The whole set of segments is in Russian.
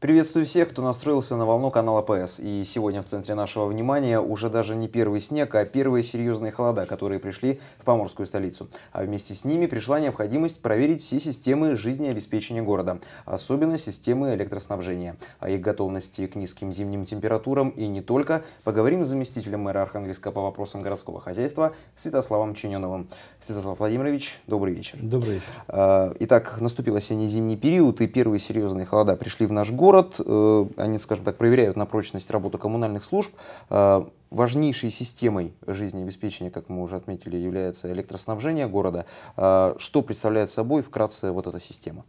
Приветствую всех, кто настроился на волну канала ПС. И сегодня в центре нашего внимания уже даже не первый снег, а первые серьезные холода, которые пришли в поморскую столицу. А вместе с ними пришла необходимость проверить все системы жизнеобеспечения города, особенно системы электроснабжения. О их готовности к низким зимним температурам и не только поговорим с заместителем мэра Архангельска по вопросам городского хозяйства Святославом Чиненовым. Святослав Владимирович, добрый вечер. Добрый вечер. А, итак, наступил осенне-зимний период, и первые серьезные холода пришли в наш город город, э, они, скажем так, проверяют на прочность работу коммунальных служб. Э, важнейшей системой жизнеобеспечения, как мы уже отметили, является электроснабжение города. Э, что представляет собой вкратце вот эта система?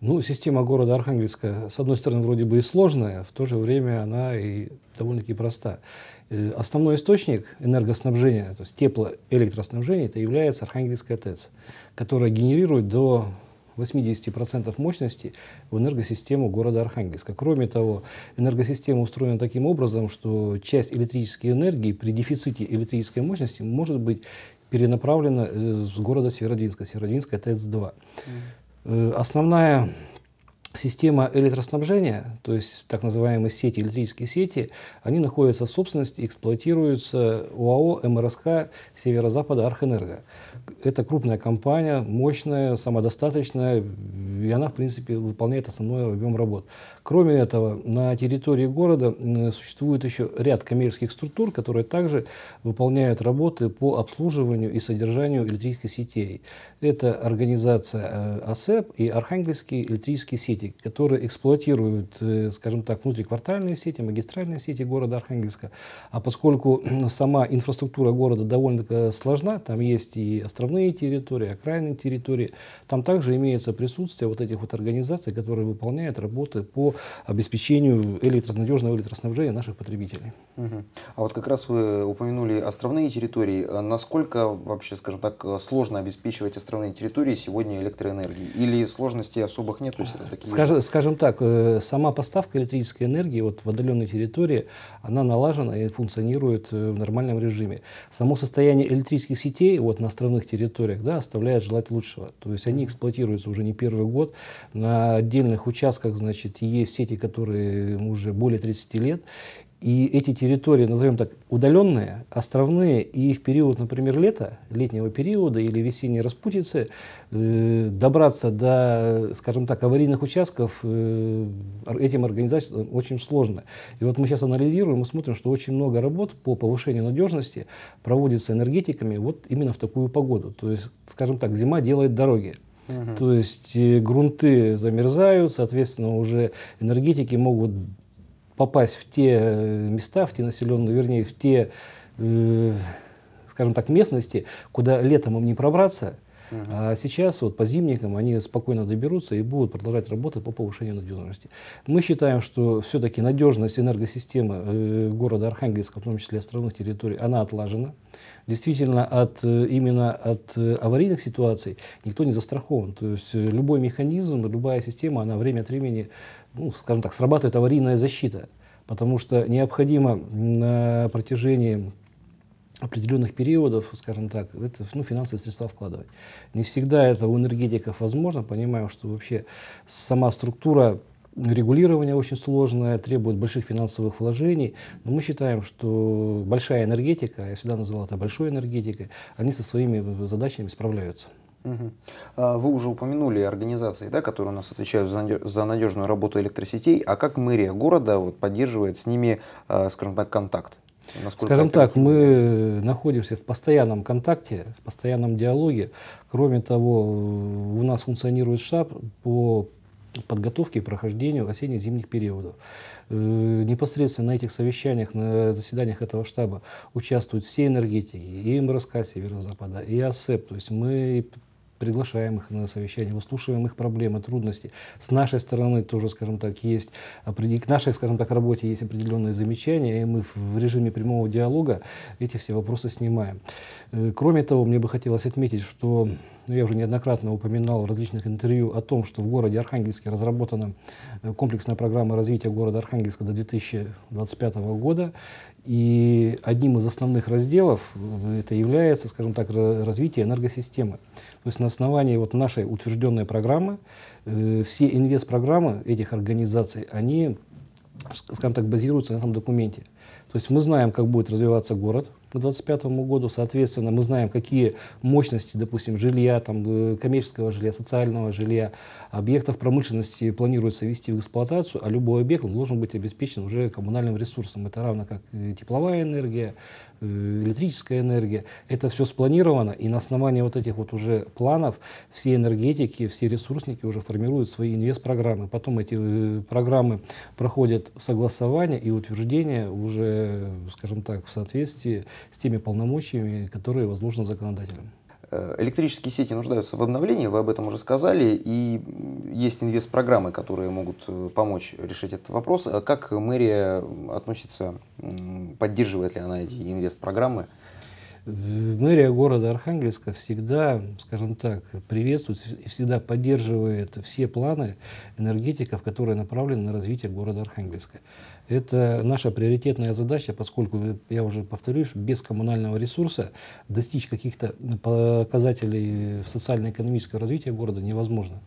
Ну, система города Архангельска, с одной стороны, вроде бы и сложная, в то же время она и довольно-таки проста. Основной источник энергоснабжения, то есть теплоэлектроснабжения, это является Архангельская ТЭЦ, которая генерирует до 80% мощности в энергосистему города Архангельска. Кроме того, энергосистема устроена таким образом, что часть электрической энергии при дефиците электрической мощности может быть перенаправлена э, с города Северодвинска. Северодвинска это С2. Э, основная Система электроснабжения, то есть так называемые сети, электрические сети, они находятся в собственности, эксплуатируются УАО МРСК Северо-Запада Архэнерго. Это крупная компания, мощная, самодостаточная, и она, в принципе, выполняет основной объем работ. Кроме этого, на территории города существует еще ряд коммерческих структур, которые также выполняют работы по обслуживанию и содержанию электрических сетей. Это организация э, АСЭП и Архангельские электрические сети, сети, которые эксплуатируют, э, скажем так, внутриквартальные сети, магистральные сети города Архангельска. А поскольку э, сама инфраструктура города довольно э, сложна, там есть и островные территории, окраинные территории, там также имеется присутствие вот этих вот организаций, которые выполняют работы по обеспечению электронадежного электроснабжения наших потребителей. А вот как раз вы упомянули островные территории. Насколько вообще, скажем так, сложно обеспечивать островные территории сегодня электроэнергией? Или сложностей особых нет? То есть это такие Скажем, скажем так, э, сама поставка электрической энергии вот в отдаленной территории, она налажена и функционирует э, в нормальном режиме. Само состояние электрических сетей вот на островных территориях да, оставляет желать лучшего. То есть они эксплуатируются уже не первый год. На отдельных участках значит, есть сети, которые уже более 30 лет. И эти территории, назовем так, удаленные, островные, и в период, например, лета, летнего периода или весенней распутицы, э, добраться до, скажем так, аварийных участков э, этим организациям очень сложно. И вот мы сейчас анализируем и смотрим, что очень много работ по повышению надежности проводится энергетиками вот именно в такую погоду. То есть, скажем так, зима делает дороги. Угу. То есть э, грунты замерзают, соответственно, уже энергетики могут попасть в те э, места, в те населенные, вернее, в те, э, скажем так, местности, куда летом им не пробраться, а сейчас вот по зимникам они спокойно доберутся и будут продолжать работать по повышению надежности. Мы считаем, что все-таки надежность энергосистемы э, города Архангельска, в том числе островных территорий, она отлажена. Действительно, от, э, именно от э, аварийных ситуаций никто не застрахован. То есть любой механизм, любая система, она время от времени, ну, скажем так, срабатывает аварийная защита. Потому что необходимо на протяжении определенных периодов, скажем так, это, ну, финансовые средства вкладывать. Не всегда это у энергетиков возможно. Понимаю, что вообще сама структура регулирования очень сложная, требует больших финансовых вложений. Но мы считаем, что большая энергетика, я всегда называл это большой энергетикой, они со своими задачами справляются. А, вы уже упомянули организации, да, которые у нас отвечают за надежную работу электросетей. А как мэрия города вот, поддерживает с ними, а, скажем так, контакт? Насколько Скажем так, мы находимся в постоянном контакте, в постоянном диалоге. Кроме того, у нас функционирует штаб по подготовке и прохождению осенне-зимних периодов. Э, непосредственно на этих совещаниях, на заседаниях этого штаба участвуют все энергетики, и МРСК Северо-Запада, и АСЭП. То есть мы приглашаем их на совещание, выслушиваем их проблемы, трудности. С нашей стороны тоже, скажем так, есть, к нашей, скажем так, работе есть определенные замечания, и мы в режиме прямого диалога эти все вопросы снимаем. Э, кроме того, мне бы хотелось отметить, что но ну, я уже неоднократно упоминал в различных интервью о том, что в городе Архангельске разработана э, комплексная программа развития города Архангельска до 2025 года. И одним из основных разделов э, это является, скажем так, развитие энергосистемы. То есть на основании вот нашей утвержденной программы э, все инвест-программы этих организаций, они, скажем так, базируются на этом документе. То есть мы знаем, как будет развиваться город, к 2025 году, соответственно, мы знаем, какие мощности, допустим, жилья, там, э, коммерческого жилья, социального жилья, объектов промышленности планируется ввести в эксплуатацию, а любой объект должен быть обеспечен уже коммунальным ресурсом. Это равно как тепловая энергия, э, электрическая энергия. Это все спланировано, и на основании вот этих вот уже планов все энергетики, все ресурсники уже формируют свои инвест-программы. Потом эти э, программы проходят согласование и утверждение уже, скажем так, в соответствии с теми полномочиями, которые возложены законодателем. Э, электрические сети нуждаются в обновлении, вы об этом уже сказали, и есть инвест-программы, которые могут э, помочь решить этот вопрос. Э, как мэрия относится, поддерживает ли она эти инвест-программы? мэрия города Архангельска всегда, скажем так, приветствует и всегда поддерживает все планы энергетиков, которые направлены на развитие города Архангельска. Это наша приоритетная задача, поскольку, я уже повторюсь, без коммунального ресурса достичь каких-то показателей социально-экономического развития города невозможно.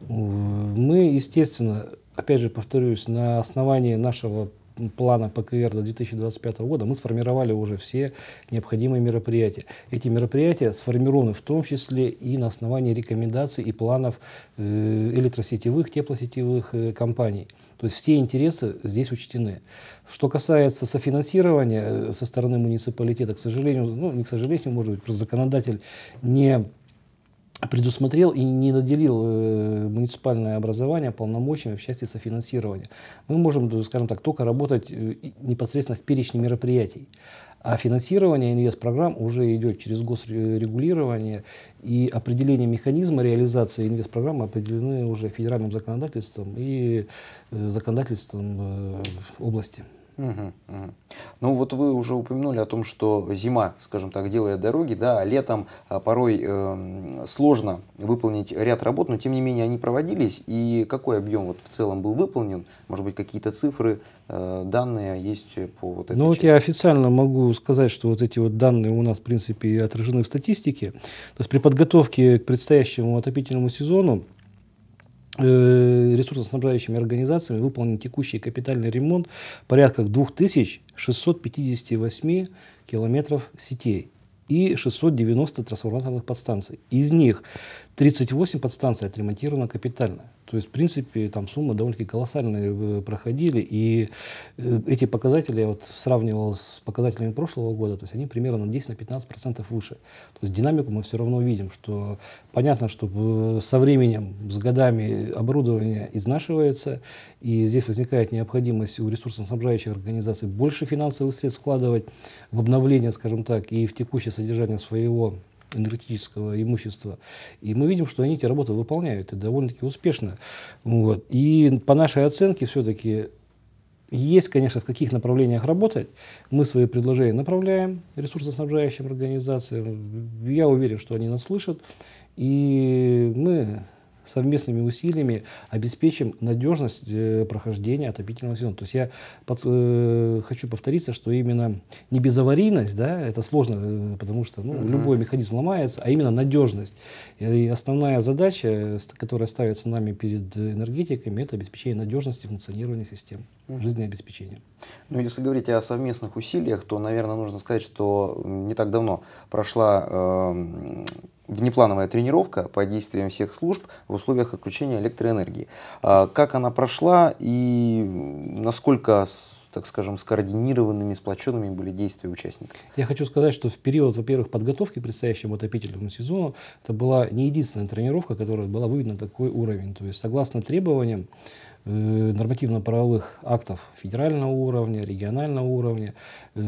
Мы, естественно, опять же повторюсь, на основании нашего плана ПКР до 2025 года мы сформировали уже все необходимые мероприятия. Эти мероприятия сформированы в том числе и на основании рекомендаций и планов э, электросетевых, теплосетевых э, компаний. То есть все интересы здесь учтены. Что касается софинансирования э, со стороны муниципалитета, к сожалению, ну не к сожалению, может быть, просто законодатель не предусмотрел и не наделил э, муниципальное образование полномочиями в части софинансирования. Мы можем, э, скажем так, только работать э, непосредственно в перечне мероприятий. А финансирование инвестпрограмм уже идет через госрегулирование, и определение механизма реализации инвестпрограммы определены уже федеральным законодательством и законодательством области. Угу, угу. Ну вот вы уже упомянули о том, что зима, скажем так, делает дороги, да, а летом а, порой э, сложно выполнить ряд работ, но тем не менее они проводились. И какой объем вот в целом был выполнен? Может быть, какие-то цифры, э, данные есть по вот этой Ну части? вот я официально могу сказать, что вот эти вот данные у нас, в принципе, отражены в статистике. То есть при подготовке к предстоящему отопительному сезону Э, ресурсоснабжающими организациями выполнен текущий капитальный ремонт порядка 2658 километров сетей и 690 трансформаторных подстанций. Из них 38 подстанций отремонтировано капитально. То есть, в принципе, там суммы довольно-таки колоссальные э, проходили. И э, эти показатели я вот сравнивал с показателями прошлого года, то есть они примерно на 10-15% выше. То есть динамику мы все равно видим, что понятно, что э, со временем, с годами оборудование изнашивается, и здесь возникает необходимость у ресурсоснабжающих организаций больше финансовых средств вкладывать в обновление, скажем так, и в текущее содержание своего энергетического имущества. И мы видим, что они эти работы выполняют, и довольно-таки успешно. Вот. И по нашей оценке все-таки есть, конечно, в каких направлениях работать. Мы свои предложения направляем ресурсоснабжающим организациям. Я уверен, что они нас слышат. И мы совместными усилиями обеспечим надежность э, прохождения отопительного сезона. То есть я под, э, хочу повториться, что именно не безаварийность, да, это сложно, э, потому что ну, угу. любой механизм ломается, а именно надежность. И основная задача, которая ставится нами перед энергетиками, это обеспечение надежности функционирования систем жизнеобеспечения. Ну, если говорить о совместных усилиях, то, наверное, нужно сказать, что не так давно прошла э, внеплановая тренировка по действиям всех служб в условиях отключения электроэнергии. А, как она прошла и насколько так скажем, скоординированными, сплоченными были действия участников. Я хочу сказать, что в период, во-первых, подготовки к предстоящему отопительному сезону, это была не единственная тренировка, которая была выведена на такой уровень. То есть, согласно требованиям э, нормативно-правовых актов федерального уровня, регионального уровня, э,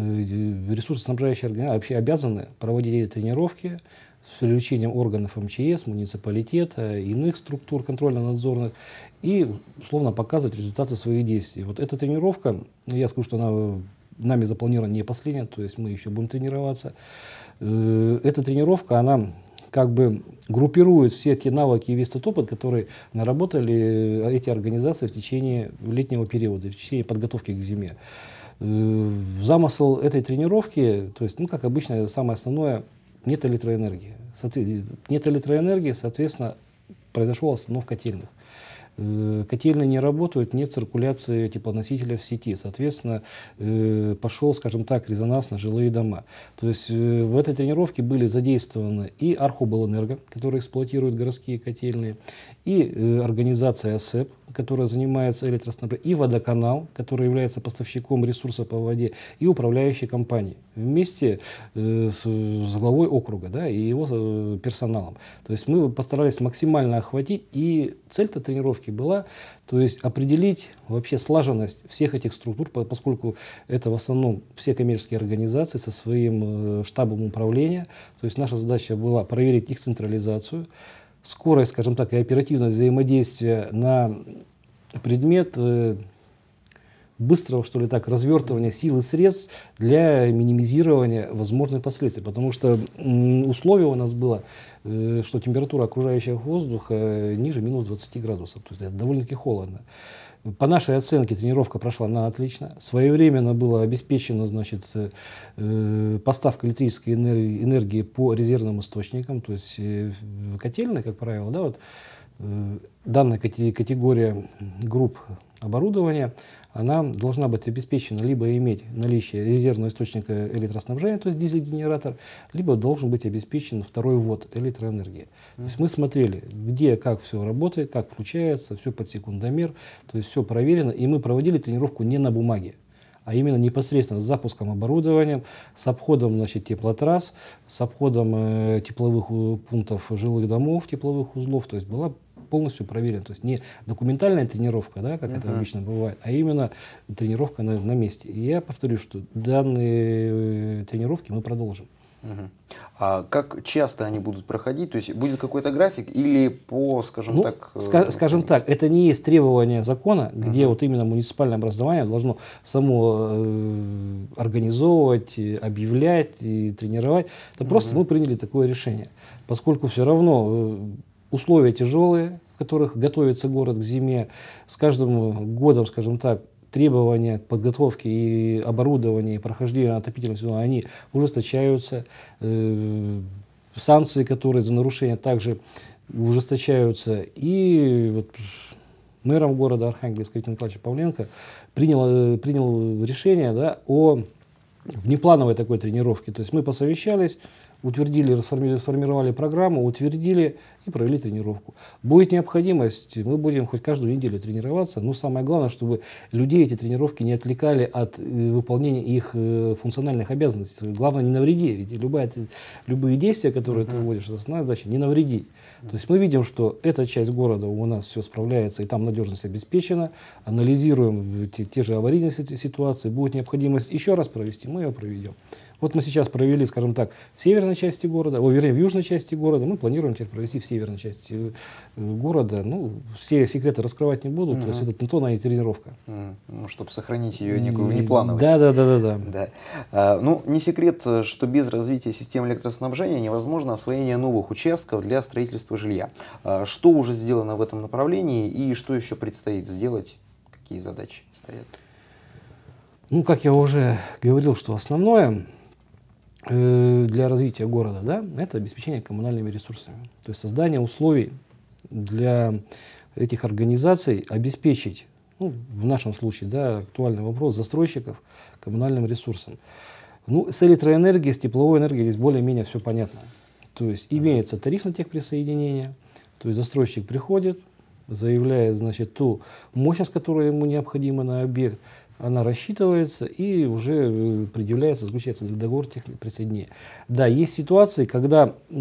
ресурсоснабжающие организации вообще обязаны проводить эти тренировки, с привлечением органов МЧС, муниципалитета, иных структур контрольно-надзорных и условно показывать результаты своих действий. Вот эта тренировка, ну, я скажу, что она э, нами запланирована не последняя, то есть мы еще будем тренироваться. Э, эта тренировка, она как бы группирует все те навыки и весь тот опыт, который наработали э, эти организации в течение летнего периода, в течение подготовки к зиме. Замысел этой тренировки, то есть, ну, как обычно, самое основное, нет электроэнергии. Нет электроэнергии, соответственно, произошла остановка котельных. Э, котельные не работают, нет циркуляции теплоносителя в сети. Соответственно, э, пошел, скажем так, резонанс на жилые дома. То есть э, в этой тренировке были задействованы и Архобалэнерго, который эксплуатирует городские котельные, и организация СЭП, которая занимается электроснабжением, и водоканал, который является поставщиком ресурса по воде, и управляющей компанией вместе э, с, с главой округа да, и его э, персоналом. То есть мы постарались максимально охватить, и цель-то тренировки была, то есть определить вообще слаженность всех этих структур, поскольку это в основном все коммерческие организации со своим э, штабом управления. То есть наша задача была проверить их централизацию, скорость, скажем так, и оперативное взаимодействие на предмет э, быстрого, что ли так, развертывания сил и средств для минимизирования возможных последствий. Потому что условие у нас было, э, что температура окружающего воздуха э, ниже минус 20 градусов. То есть это довольно-таки холодно. По нашей оценке тренировка прошла она отлично. Своевременно была обеспечена значит, э, поставка электрической энергии, энергии по резервным источникам, то есть э, котельные, как правило, да, вот, э, данная категория групп оборудования, она должна быть обеспечена либо иметь наличие резервного источника электроснабжения, то есть дизель-генератор, либо должен быть обеспечен второй ввод электроэнергии. mm То есть мы смотрели, где, как все работает, как включается, все под секундомер, то есть все проверено, и мы проводили тренировку не на бумаге, а именно непосредственно с запуском оборудования, с обходом значит, теплотрасс, с обходом э, тепловых э, пунктов жилых домов, тепловых узлов. То есть была полностью проверен. То есть не документальная тренировка, да, как uh-huh. это обычно бывает, а именно тренировка на, на месте. И я повторю, что данные э, тренировки мы продолжим. Угу. А как часто они будут проходить? То есть будет какой-то график или по, скажем ну, так... Э, ска- скажем так, это не есть требование закона, где угу. вот именно муниципальное образование должно само э, организовывать, объявлять и тренировать. Это угу. просто мы приняли такое решение, поскольку все равно э, условия тяжелые, в которых готовится город к зиме. С каждым годом, скажем так, требования к подготовке и оборудованию, и прохождению отопительного сезона, они ужесточаются. Э, санкции, которые за нарушение также ужесточаются. И вот мэром города Архангельска Виктор Николаевич Павленко принял, э, принял решение да, о внеплановой такой тренировке. То есть мы посовещались, утвердили, расформировали программу, утвердили и провели тренировку. Будет необходимость, мы будем хоть каждую неделю тренироваться, но самое главное, чтобы людей эти тренировки не отвлекали от э, выполнения их э, функциональных обязанностей. Главное, не навреди, ведь любая, любые действия, которые uh-huh. ты вводишь, основная задача, не навреди. Uh-huh. То есть мы видим, что эта часть города у нас все справляется, и там надежность обеспечена, анализируем те, те же аварийные ситуации, будет необходимость еще раз провести, мы ее проведем. Вот мы сейчас провели, скажем так, в северной части города, о, вернее, в южной части города, мы планируем теперь провести в северной части э, города. Ну, все секреты раскрывать не буду, угу. то есть это на то на и тренировка. Ну, чтобы сохранить ее некую внеплановость. Да, да, да, да. да. да. А, ну, не секрет, что без развития систем электроснабжения невозможно освоение новых участков для строительства жилья. А, что уже сделано в этом направлении и что еще предстоит сделать? Какие задачи стоят? Ну, как я уже говорил, что основное Э, для развития города, да, это обеспечение коммунальными ресурсами. То есть создание условий для этих организаций обеспечить, ну, в нашем случае, да, актуальный вопрос застройщиков коммунальным ресурсом. Ну, с электроэнергией, с тепловой энергией здесь более-менее все понятно. То есть имеется тариф на техприсоединение, то есть застройщик приходит, заявляет, значит, ту мощность, которая ему необходима на объект, она рассчитывается и уже э, предъявляется, заключается договор тех присоединения. Да, есть ситуации, когда э,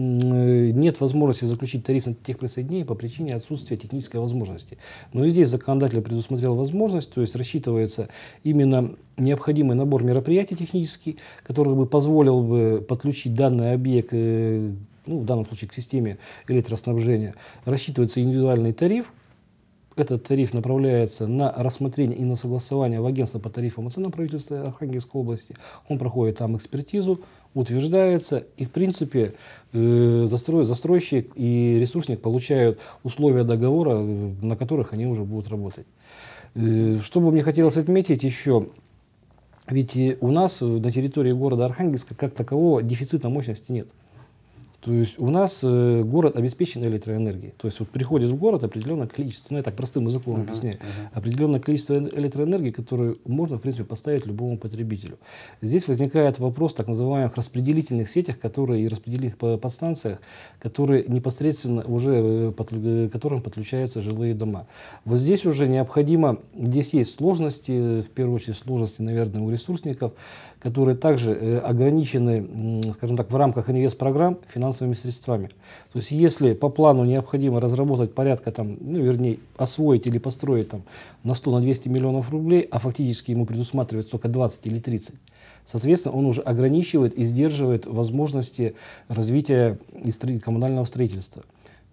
нет возможности заключить тариф на тех присоединений по причине отсутствия технической возможности. Но и здесь законодатель предусмотрел возможность, то есть рассчитывается именно необходимый набор мероприятий технический, который бы позволил бы подключить данный объект э, ну, в данном случае к системе электроснабжения, рассчитывается индивидуальный тариф, этот тариф направляется на рассмотрение и на согласование в агентство по тарифам и ценам правительства Архангельской области. Он проходит там экспертизу, утверждается, и в принципе э, застройщик и ресурсник получают условия договора, э, на которых они уже будут работать. Э, что бы мне хотелось отметить еще, ведь у нас э, на территории города Архангельска как такового дефицита мощности нет. То есть у нас э, город обеспечен электроэнергией. То есть вот приходит в город определенное количество, ну я так простым языком uh-huh, объясняю, uh-huh. определенное количество электроэнергии, которую можно, в принципе, поставить любому потребителю. Здесь возникает вопрос так называемых распределительных сетях, которые и распределительных подстанциях, которые непосредственно уже, э, под, э, которым подключаются жилые дома. Вот здесь уже необходимо, здесь есть сложности, э, в первую очередь сложности, наверное, у ресурсников, которые также э, ограничены, э, скажем так, в рамках инвест-программ финансовыми финансовыми средствами. То есть если по плану необходимо разработать порядка, там, ну, вернее, освоить или построить там, на 100-200 на 200 миллионов рублей, а фактически ему предусматривается только 20 или 30, соответственно, он уже ограничивает и сдерживает возможности развития коммунального строительства.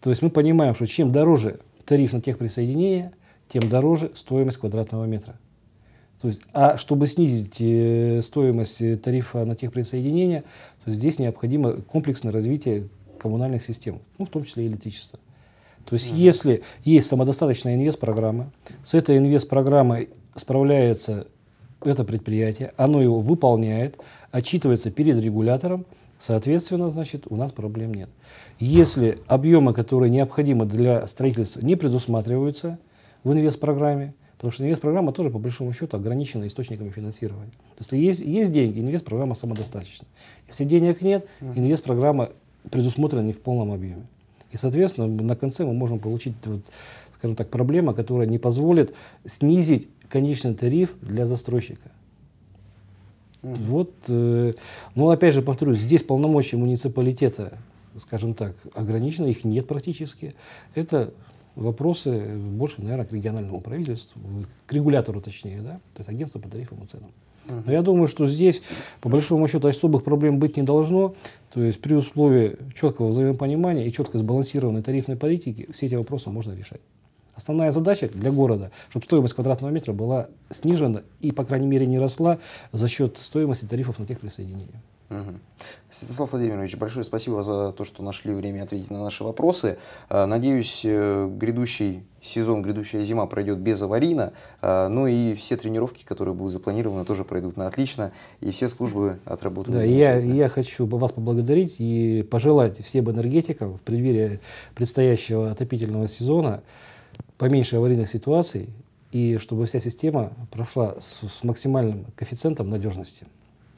То есть мы понимаем, что чем дороже тариф на тех присоединения, тем дороже стоимость квадратного метра. То есть, а чтобы снизить э, стоимость э, тарифа на техприсоединение, то здесь необходимо комплексное развитие коммунальных систем, ну, в том числе и электричества. То есть, угу. если есть самодостаточная инвест-программа, с этой инвест-программой справляется это предприятие, оно его выполняет, отчитывается перед регулятором, соответственно, значит, у нас проблем нет. Если объемы, которые необходимы для строительства, не предусматриваются в инвест-программе, Потому что инвест-программа тоже, по большому счету, ограничена источниками финансирования. То есть, если есть, есть деньги, инвест-программа самодостаточна. Если денег нет, инвест-программа предусмотрена не в полном объеме. И, соответственно, на конце мы можем получить, вот, скажем так, проблема, которая не позволит снизить конечный тариф для застройщика. Вот, э, ну, опять же, повторюсь, здесь полномочия муниципалитета, скажем так, ограничены, их нет практически. Это вопросы больше, наверное, к региональному правительству, к регулятору точнее, да, то есть агентство по тарифам и ценам. Но я думаю, что здесь, по большому счету, особых проблем быть не должно. То есть при условии четкого взаимопонимания и четко сбалансированной тарифной политики все эти вопросы можно решать. Основная задача для города, чтобы стоимость квадратного метра была снижена и, по крайней мере, не росла за счет стоимости тарифов на тех присоединениях. Угу. Святослав Владимирович, большое спасибо за то, что нашли время ответить на наши вопросы. Э, надеюсь, э, грядущий сезон, грядущая зима пройдет без аварийно, э, ну и все тренировки, которые будут запланированы, тоже пройдут на отлично, и все службы отработают. Да, я, я хочу вас поблагодарить и пожелать всем энергетикам в преддверии предстоящего отопительного сезона поменьше аварийных ситуаций, и чтобы вся система прошла с, с максимальным коэффициентом надежности.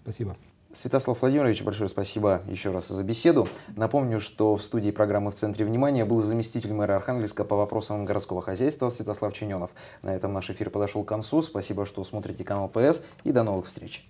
Спасибо. Святослав Владимирович, большое спасибо еще раз за беседу. Напомню, что в студии программы «В центре внимания» был заместитель мэра Архангельска по вопросам городского хозяйства Святослав Чиненов. На этом наш эфир подошел к концу. Спасибо, что смотрите канал ПС и до новых встреч.